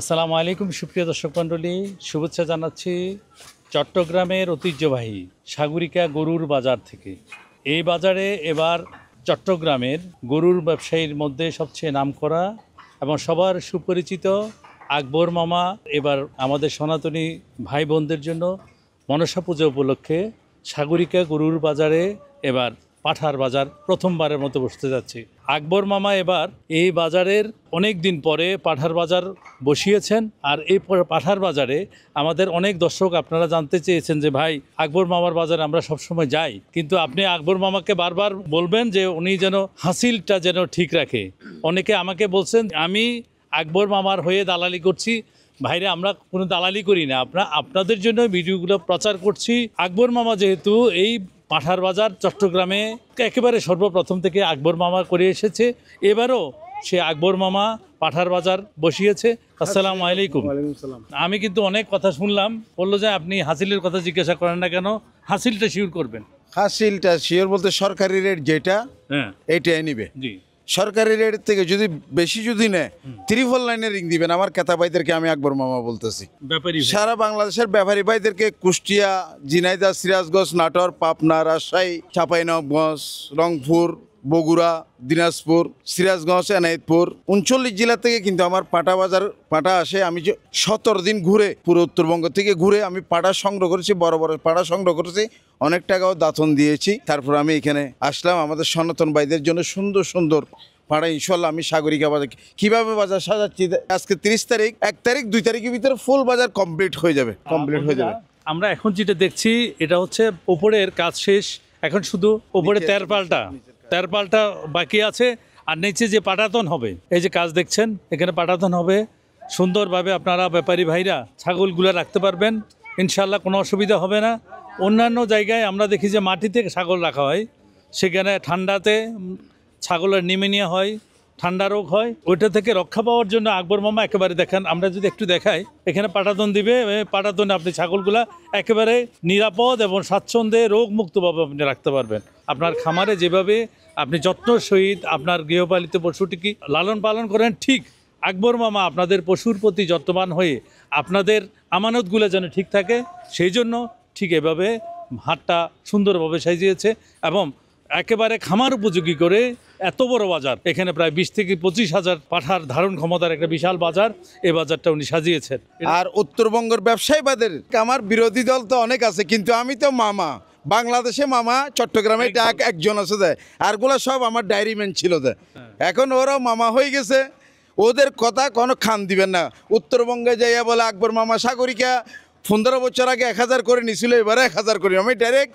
আসসালামু আলাইকুম সুপ্রিয় দর্শক মণ্ডলী শুভেচ্ছা জানাচ্ছি চট্টগ্রামের ঐতিহ্যবাহী সাগরিকা গরুর বাজার থেকে এই বাজারে এবার চট্টগ্রামের গরুর ব্যবসায়ীর মধ্যে সবচেয়ে নামকরা এবং সবার সুপরিচিত আকবর মামা এবার আমাদের সনাতনী ভাই বোনদের জন্য মনসা পুজো উপলক্ষে সাগরিকা গরুর বাজারে এবার পাঠার বাজার প্রথমবারের মতো বসতে যাচ্ছে আকবর মামা এবার এই বাজারের অনেক দিন পরে পাঠার বাজার বসিয়েছেন আর এই পাঠার বাজারে আমাদের অনেক দর্শক আপনারা জানতে চেয়েছেন যে ভাই আকবর মামার বাজারে আমরা সবসময় যাই কিন্তু আপনি আকবর মামাকে বারবার বলবেন যে উনি যেন হাসিলটা যেন ঠিক রাখে অনেকে আমাকে বলছেন আমি আকবর মামার হয়ে দালালি করছি ভাইরে আমরা কোনো দালালি করি না আপনার আপনাদের জন্য ভিডিওগুলো প্রচার করছি আকবর মামা যেহেতু এই পাঠার বাজার চট্টগ্রামে একেবারে সর্বপ্রথম থেকে আকবর মামা করে এসেছে এবারও সে আকবর মামা পাঠার বাজার বসিয়েছে আসসালাম আলাইকুম আমি কিন্তু অনেক কথা শুনলাম বললো যে আপনি হাসিলের কথা জিজ্ঞাসা করেন না কেন হাসিলটা শিওর করবেন হাসিলটা শিওর বলতে সরকারি রেট যেটা হ্যাঁ এইটাই নিবে জি সরকারি রেট থেকে যদি বেশি যদি নেয় ত্রিফল লাইনে রিং দিবেন আমার কেতা ভাইদেরকে আমি আকবর মামা বলতেছি সারা বাংলাদেশের ব্যাপারী ভাইদেরকে কুষ্টিয়া জিনাইদা সিরাজগঞ্জ নাটোর পাবনা রাজশাহী চাপাইনগঞ্জ রংপুর বগুড়া দিনাজপুর সিরাজগঞ্জ এনায়েতপুর উনচল্লিশ জেলা থেকে কিন্তু আমার পাটা বাজার পাটা আসে আমি যে সতেরো দিন ঘুরে পুরো উত্তরবঙ্গ থেকে ঘুরে আমি পাটা সংগ্রহ করেছি বড় বড় পাটা সংগ্রহ করেছি অনেক টাকাও দাতন দিয়েছি তারপর আমি এখানে আসলাম আমাদের সনাতন ভাইদের জন্য সুন্দর সুন্দর পাড়া ইনশাল্লাহ আমি সাগরিকা বাজার কিভাবে বাজার সাজাচ্ছি আজকে তিরিশ তারিখ এক তারিখ দুই তারিখের ভিতরে ফুল বাজার কমপ্লিট হয়ে যাবে কমপ্লিট হয়ে যাবে আমরা এখন যেটা দেখছি এটা হচ্ছে ওপরের কাজ শেষ এখন শুধু ওপরে তেরপালটা তেরপালটা বাকি আছে আর নিচে যে পাটাতন হবে এই যে কাজ দেখছেন এখানে পাটাতন হবে সুন্দরভাবে আপনারা ব্যাপারী ভাইরা ছাগলগুলো রাখতে পারবেন ইনশাল্লাহ কোনো অসুবিধা হবে না অন্যান্য জায়গায় আমরা দেখি যে মাটিতে ছাগল রাখা হয় সেখানে ঠান্ডাতে ছাগলের নিয়ে হয় ঠান্ডা রোগ হয় ওইটা থেকে রক্ষা পাওয়ার জন্য আকবর মামা একেবারে দেখান আমরা যদি একটু দেখাই এখানে পাটাতন দিবে পাটাতনে আপনি ছাগলগুলা একেবারে নিরাপদ এবং স্বাচ্ছন্দ্যে রোগ মুক্তভাবে আপনি রাখতে পারবেন আপনার খামারে যেভাবে আপনি যত্ন সহিত আপনার গৃহপালিত পশুটিকে লালন পালন করেন ঠিক আকবর মামা আপনাদের পশুর প্রতি যত্নবান হয়ে আপনাদের আমানতগুলো যেন ঠিক থাকে সেই জন্য ঠিক এভাবে হাটটা সুন্দরভাবে সাজিয়েছে এবং একেবারে খামার উপযোগী করে এত বড় বাজার এখানে প্রায় বিশ থেকে পঁচিশ হাজার পাঠার ধারণ ক্ষমতার একটা বিশাল বাজার এ বাজারটা উনি সাজিয়েছেন আর উত্তরবঙ্গের ব্যবসায়ীবাদের আমার বিরোধী দল তো অনেক আছে কিন্তু আমি তো মামা বাংলাদেশে মামা চট্টগ্রামে একজন আছে দেয় আর গুলা সব আমার ডায়েরিম্যান ছিল দেয় হ্যাঁ। এখন ওরাও মামা হয়ে গেছে ওদের কথা কোনো খান দিবেন না উত্তরবঙ্গে যাইয়া বলে আকবর মামা সাগরিকা পনেরো বছর আগে এক হাজার করে নিছিল এবারে এক হাজার করি আমি ডাইরেক্ট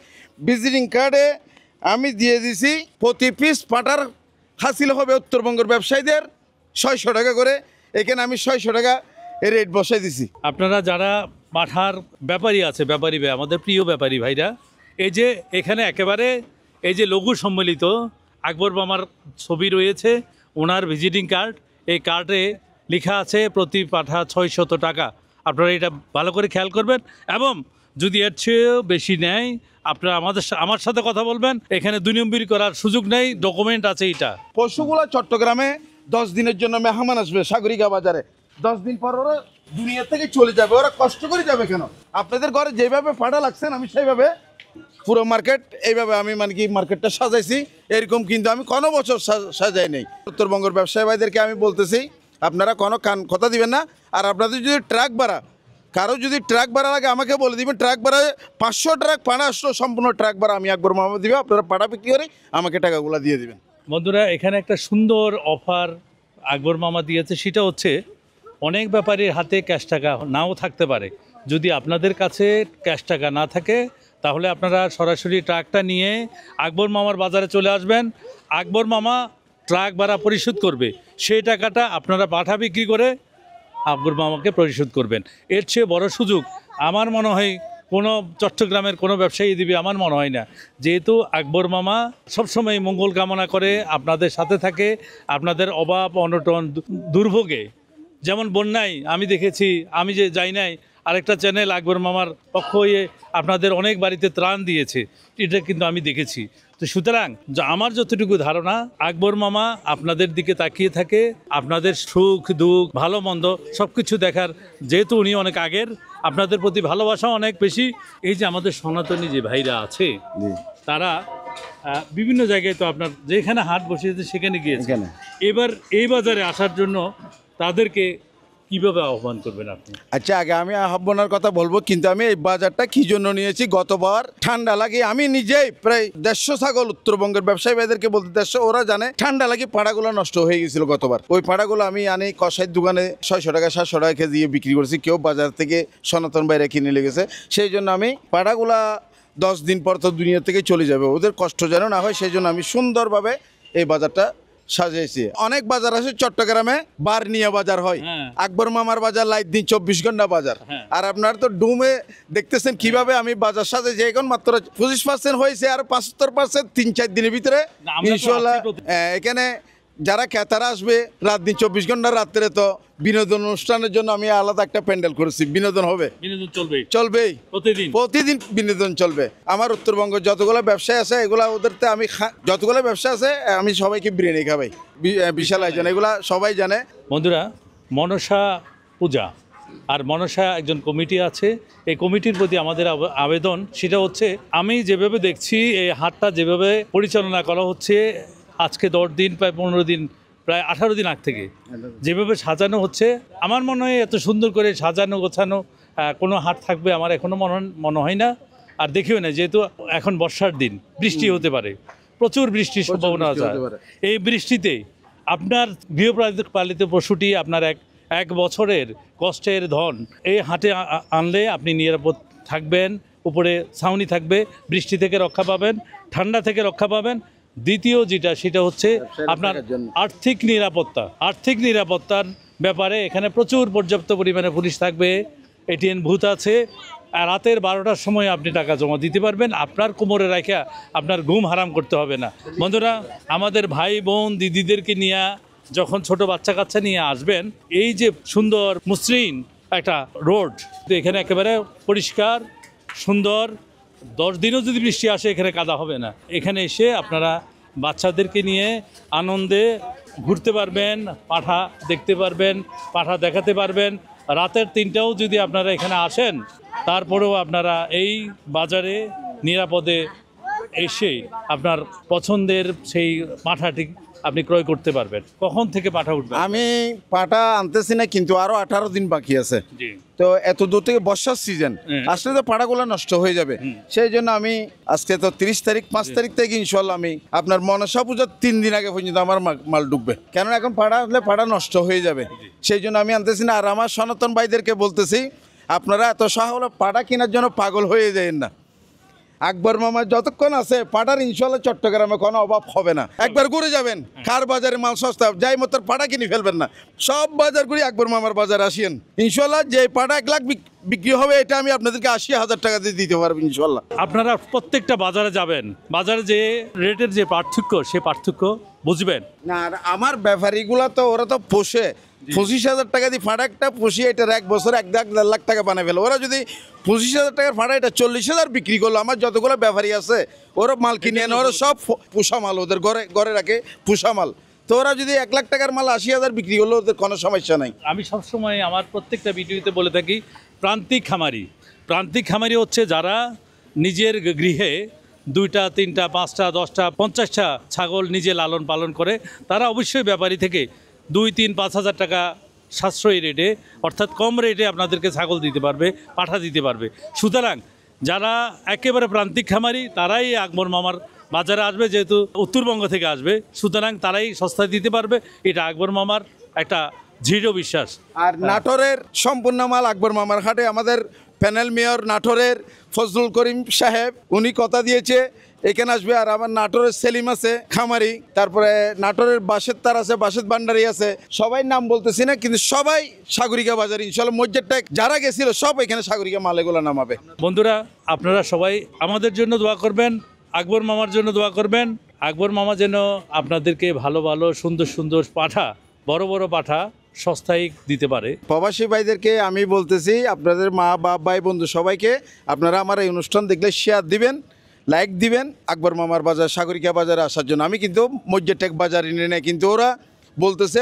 ভিজিটিং কার্ডে আমি দিয়ে দিছি প্রতি পিস পাটার হাসিল হবে উত্তরবঙ্গের ব্যবসায়ীদের ছয়শো টাকা করে এখানে আমি ছয়শো টাকা রেট বসাই দিছি আপনারা যারা পাঠার ব্যাপারী আছে ব্যাপারী ভাই আমাদের প্রিয় ব্যাপারী ভাইরা এই যে এখানে একেবারে এই যে লঘু সম্মিলিত আকবর বামার ছবি রয়েছে ওনার ভিজিটিং কার্ড এই কার্ডে লেখা আছে প্রতি পাঠা ছয়শত টাকা আপনারা এটা ভালো করে খেয়াল করবেন এবং যদি এর চেয়েও বেশি নেয় আপনারা আমাদের আমার সাথে কথা বলবেন এখানে দুই নম্বরি করার সুযোগ নেই ডকুমেন্ট আছে এটা পশুগুলা চট্টগ্রামে দশ দিনের জন্য মেহমান আসবে সাগরিকা বাজারে দশ দিন পর ওরা দুনিয়া থেকে চলে যাবে ওরা কষ্ট করে যাবে কেন আপনাদের ঘরে যেভাবে ফাটা লাগছেন আমি সেইভাবে পুরো মার্কেট এইভাবে আমি মানে কি মার্কেটটা সাজাইছি এরকম কিন্তু আমি কোনো বছর সাজাই নেই উত্তরবঙ্গের ব্যবসায়ী ভাইদেরকে আমি বলতেছি আপনারা কোনো কান কথা দিবেন না আর আপনাদের যদি ট্রাক ভাড়া কারো যদি ট্র্যাক ভাড়া লাগে আমাকে বলে দিবেন ট্র্যাক ভাড়া পাঁচশো ট্র্যাক পাড়া আসলো সম্পূর্ণ ট্র্যাক ভাড়া আমি আকবর মামা দিবে আপনারা পাড়া বিক্রি করে আমাকে টাকাগুলো দিয়ে দিবেন বন্ধুরা এখানে একটা সুন্দর অফার আকবর মামা দিয়েছে সেটা হচ্ছে অনেক ব্যাপারীর হাতে ক্যাশ টাকা নাও থাকতে পারে যদি আপনাদের কাছে ক্যাশ টাকা না থাকে তাহলে আপনারা সরাসরি ট্রাকটা নিয়ে আকবর মামার বাজারে চলে আসবেন আকবর মামা ট্রাক ভাড়া পরিশোধ করবে সেই টাকাটা আপনারা পাঠা বিক্রি করে আকবর মামাকে পরিশোধ করবেন এর চেয়ে বড় সুযোগ আমার মনে হয় কোনো চট্টগ্রামের কোনো ব্যবসায়ী দিবে আমার মনে হয় না যেহেতু আকবর মামা সবসময় মঙ্গল কামনা করে আপনাদের সাথে থাকে আপনাদের অভাব অনটন দুর্ভোগে যেমন বন্যায় আমি দেখেছি আমি যে যাই নাই আরেকটা চ্যানেল আকবর মামার পক্ষ হয়ে আপনাদের অনেক বাড়িতে ত্রাণ দিয়েছে এটা কিন্তু আমি দেখেছি তো সুতরাং আমার যতটুকু ধারণা আকবর মামা আপনাদের দিকে তাকিয়ে থাকে আপনাদের সুখ দুঃখ ভালো মন্দ সব কিছু দেখার যেহেতু উনি অনেক আগের আপনাদের প্রতি ভালোবাসা অনেক বেশি এই যে আমাদের সনাতনী যে ভাইরা আছে তারা বিভিন্ন জায়গায় তো আপনার যেখানে হাট বসিয়েছে সেখানে গিয়েছে এবার এই বাজারে আসার জন্য তাদেরকে কিভাবে আহ্বান করবেন আপনি আচ্ছা আগে আমি আহ্বানের কথা বলবো কিন্তু আমি এই বাজারটা কি জন্য নিয়েছি গতবার ঠান্ডা লাগে আমি নিজেই প্রায় দেড়শো ছাগল উত্তরবঙ্গের ব্যবসায়ী ভাইদেরকে বলতে দেড়শো ওরা জানে ঠান্ডা লাগে পাড়াগুলো নষ্ট হয়ে গেছিল গতবার ওই পাড়াগুলো আমি আনি কষাইয়ের দোকানে ছয়শো টাকা সাতশো টাকা কেজি বিক্রি করেছি কেউ বাজার থেকে সনাতন বাইরে কিনে লেগেছে সেই জন্য আমি পাড়াগুলা দশ দিন পর তো দুনিয়া থেকে চলে যাবে ওদের কষ্ট যেন না হয় সেই জন্য আমি সুন্দরভাবে এই বাজারটা সাজিয়েছে অনেক বাজার আছে চট্টগ্রামে বার নিয়ে বাজার হয় হ্যাঁ। আকবর মামার বাজার লাইট দিন চব্বিশ ঘন্টা বাজার হ্যাঁ। আর আপনার তো ডুমে দেখতেছেন কিভাবে আমি বাজার সাজাইছি এখন মাত্র পঁচিশ পার্সেন্ট হয়েছে আর পঁচাত্তর পার্সেন্ট তিন চার দিনের ভিতরে ইনশাল্লাহ হ্যাঁ, এখানে যারা ক্রেতারা আসবে রাত দিন চব্বিশ ঘন্টা রাত্রে তো বিনোদন অনুষ্ঠানের জন্য আমি আলাদা একটা প্যান্ডেল করেছি বিনোদন হবে চলবে চলবেই প্রতিদিন বিনোদন চলবে আমার উত্তরবঙ্গ যতগুলো ব্যবসায় আছে এগুলা ওদেরতে আমি যতগুলো ব্যবসা আছে আমি সবাইকে বিরিয়ানি খাবাই বিশাল আয়োজন এগুলা সবাই জানে বন্ধুরা মনসা পূজা আর মনসা একজন কমিটি আছে এই কমিটির প্রতি আমাদের আবেদন সেটা হচ্ছে আমি যেভাবে দেখছি এই হাটটা যেভাবে পরিচালনা করা হচ্ছে আজকে দশ দিন প্রায় পনেরো দিন প্রায় আঠারো দিন আগ থেকে যেভাবে সাজানো হচ্ছে আমার মনে হয় এত সুন্দর করে সাজানো গোছানো কোনো হাট থাকবে আমার এখনও মনে মনে হয় না আর দেখিও না যেহেতু এখন বর্ষার দিন বৃষ্টি হতে পারে প্রচুর বৃষ্টির সম্ভাবনা আছে এই বৃষ্টিতে আপনার গৃহপালিত পশুটি আপনার এক এক বছরের কষ্টের ধন এই হাটে আনলে আপনি নিরাপদ থাকবেন উপরে ছাউনি থাকবে বৃষ্টি থেকে রক্ষা পাবেন ঠান্ডা থেকে রক্ষা পাবেন দ্বিতীয় যেটা সেটা হচ্ছে আপনার আর্থিক নিরাপত্তা আর্থিক নিরাপত্তার ব্যাপারে এখানে প্রচুর পর্যাপ্ত পরিমাণে পুলিশ থাকবে এটিএন ভূত আছে রাতের বারোটার সময় আপনি টাকা জমা দিতে পারবেন আপনার কোমরে রাখা আপনার ঘুম হারাম করতে হবে না বন্ধুরা আমাদের ভাই বোন দিদিদেরকে নিয়ে যখন ছোট বাচ্চা কাচ্চা নিয়ে আসবেন এই যে সুন্দর মসৃণ একটা রোড এখানে একেবারে পরিষ্কার সুন্দর দশ দিনও যদি বৃষ্টি আসে এখানে কাদা হবে না এখানে এসে আপনারা বাচ্চাদেরকে নিয়ে আনন্দে ঘুরতে পারবেন পাঠা দেখতে পারবেন পাঠা দেখাতে পারবেন রাতের তিনটাও যদি আপনারা এখানে আসেন তারপরেও আপনারা এই বাজারে নিরাপদে এসে আপনার পছন্দের সেই পাঠাটি আপনি ক্রয় করতে পারবেন কখন থেকে পাঠা উঠবে আমি পাটা আনতেছি না কিন্তু আরো আঠারো দিন বাকি আছে তো এত দূর থেকে বর্ষার সিজন হ্যাঁ। আসলে তো পাড়াগুলো নষ্ট হয়ে যাবে সেই জন্য আমি আজকে তো তিরিশ তারিখ পাঁচ তারিখ থেকে ইনশাল্লাহ আমি আপনার মনসা পূজার তিন দিন আগে পর্যন্ত আমার মাল ডুববে কেননা এখন পাড়া আসলে পাড়া নষ্ট হয়ে যাবে সেই জন্য আমি আনতেছি না আর আমার সনাতন ভাইদেরকে বলতেছি আপনারা এত সাহলে পাড়া কেনার জন্য পাগল হয়ে যায় না আকবর মামা যতক্ষণ আছে পাটার ইনশাল্লাহ চট্টগ্রামে কোনো অভাব হবে না একবার ঘুরে যাবেন কার বাজারে মাল সস্তা যাই মতো পাটা কিনে ফেলবেন না সব বাজার ঘুরে আকবর মামার বাজার আসিয়েন ইনশাল্লাহ যে পাটা এক লাখ বিক্রি হবে এটা আমি আপনাদেরকে আশি হাজার টাকা দিয়ে দিতে পারবো ইনশাল্লাহ আপনারা প্রত্যেকটা বাজারে যাবেন বাজারে যে রেটের যে পার্থক্য সে পার্থক্য বুঝবেন না আর আমার ব্যাপারীগুলো তো ওরা তো পোষে পঁচিশ হাজার টাকা দিয়ে ফাঁড়া একটা পুষিয়ে এটার এক বছর এক লাখ দেড় লাখ টাকা বানিয়ে ফেলো ওরা যদি পঁচিশ হাজার টাকার ফাঁড়া এটা চল্লিশ হাজার বিক্রি করলো আমার যতগুলো ব্যাপারী আছে ওরা মাল কিনে আনে ওরা সব পোষা মাল ওদের ঘরে ঘরে রাখে পোষা মাল তো ওরা যদি এক লাখ টাকার মাল আশি হাজার বিক্রি করলো ওদের কোনো সমস্যা নাই আমি সবসময় আমার প্রত্যেকটা ভিডিওতে বলে থাকি প্রান্তিক খামারি প্রান্তিক খামারি হচ্ছে যারা নিজের গৃহে দুইটা তিনটা পাঁচটা দশটা পঞ্চাশটা ছাগল নিজে লালন পালন করে তারা অবশ্যই ব্যাপারী থেকে দুই তিন পাঁচ হাজার টাকা সাশ্রয়ী রেটে অর্থাৎ কম রেটে আপনাদেরকে ছাগল দিতে পারবে পাঠা দিতে পারবে সুতরাং যারা একেবারে প্রান্তিক খামারি তারাই আকবর মামার বাজারে আসবে যেহেতু উত্তরবঙ্গ থেকে আসবে সুতরাং তারাই সস্তায় দিতে পারবে এটা আকবর মামার একটা দৃঢ় বিশ্বাস আর নাটোরের সম্পূর্ণ মাল আকবর মামার হাটে আমাদের প্যানেল মেয়র নাটোরের ফজলুল করিম সাহেব উনি কথা দিয়েছে এখানে আসবে আর আমার নাটোরের সেলিম আছে খামারি তারপরে নাটোরের বাসের তার আছে বাসের ভান্ডারি আছে সবাই নাম বলতেছি না কিন্তু সবাই সাগরিকা বাজার ইনশাল্লাহ টাইক যারা গেছিল সব এখানে সাগরিকা মালেগুলো নামাবে বন্ধুরা আপনারা সবাই আমাদের জন্য দোয়া করবেন আকবর মামার জন্য দোয়া করবেন আকবর মামা যেন আপনাদেরকে ভালো ভালো সুন্দর সুন্দর পাঠা বড় বড় পাঠা সস্তায় দিতে পারে প্রবাসী ভাইদেরকে আমি বলতেছি আপনাদের মা বাপ ভাই বন্ধু সবাইকে আপনারা আমার এই অনুষ্ঠান দেখলে শেয়ার দিবেন লাইক দিবেন আকবর মামার বাজার সাগরিকা বাজারে আসার জন্য আমি কিন্তু টেক বাজারে নিয়ে নেই কিন্তু ওরা বলতেছে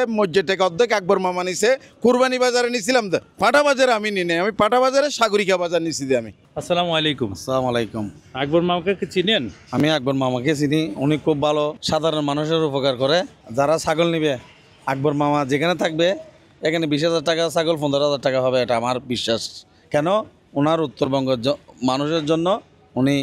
টেক অর্ধেক আকবর মামা নিছে কুরবানি বাজারে নিছিলাম তো পাটা বাজারে আমি নিয়ে আমি পাটা বাজারে সাগরিকা বাজার নিছি আমি আসসালামু আলাইকুম আসসালামু আলাইকুম আকবর মামাকে চিনেন আমি আকবর মামাকে চিনি উনি খুব ভালো সাধারণ মানুষের উপকার করে যারা ছাগল নিবে আকবর মামা যেখানে থাকবে এখানে বিশ হাজার টাকা ছাগল পনেরো হাজার টাকা হবে এটা আমার বিশ্বাস কেন ওনার উত্তরবঙ্গের মানুষের জন্য উনি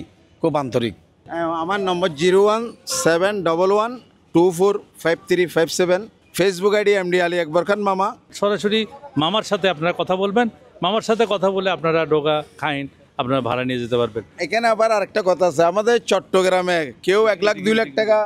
খুব আন্তরিক হ্যাঁ, আমার number zero one seven double one two four five three five seven Facebook ID MD Ali Akbar Khan মামা সরাসরি মামার সাথে আপনারা কথা বলবেন মামার সাথে কথা বলে আপনারা ডোগা খাইন আপনারা ভাড়া নিয়ে যেতে পারবেন এখানে আবার আরেকটা কথা আছে আমাদের চট্টগ্রামে কেউ এক লাখ দুই লাখ টাকা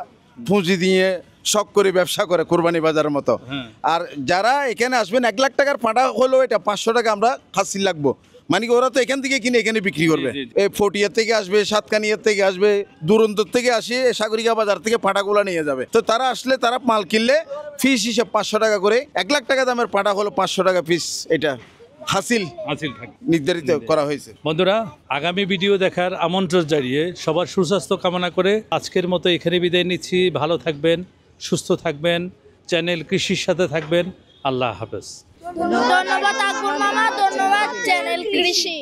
পুঁজি দিয়ে শখ করে ব্যবসা করে কোরবানি বাজারের মতো হ্যাঁ। আর যারা এখানে আসবেন এক লাখ টাকার ফাঁটা হলেও এটা পাঁচশো টাকা আমরা খাসি লাগবো মানে ওরা তো এখান থেকে কিনে এখানে বিক্রি করবে এই ফটিয়ার থেকে আসবে সাতকানিয়ার থেকে আসবে দুরন্তর থেকে আসিয়ে সাগরিকা বাজার থেকে পাটাগুলা নিয়ে যাবে তো তারা আসলে তারা মাল কিনলে ফিস হিসাব পাঁচশো টাকা করে এক লাখ টাকা দামের পাটা হলো পাঁচশো টাকা ফিস এটা হাসিল হাসিল নির্ধারিত করা হয়েছে বন্ধুরা আগামী ভিডিও দেখার আমন্ত্রণ জানিয়ে সবার সুস্বাস্থ্য কামনা করে আজকের মতো এখানে বিদায় নিচ্ছি ভালো থাকবেন সুস্থ থাকবেন চ্যানেল কৃষির সাথে থাকবেন আল্লাহ হাফেজ ধন্যবাদ আকবর মামা ধন্যবাদ চ্যানেল কৃষি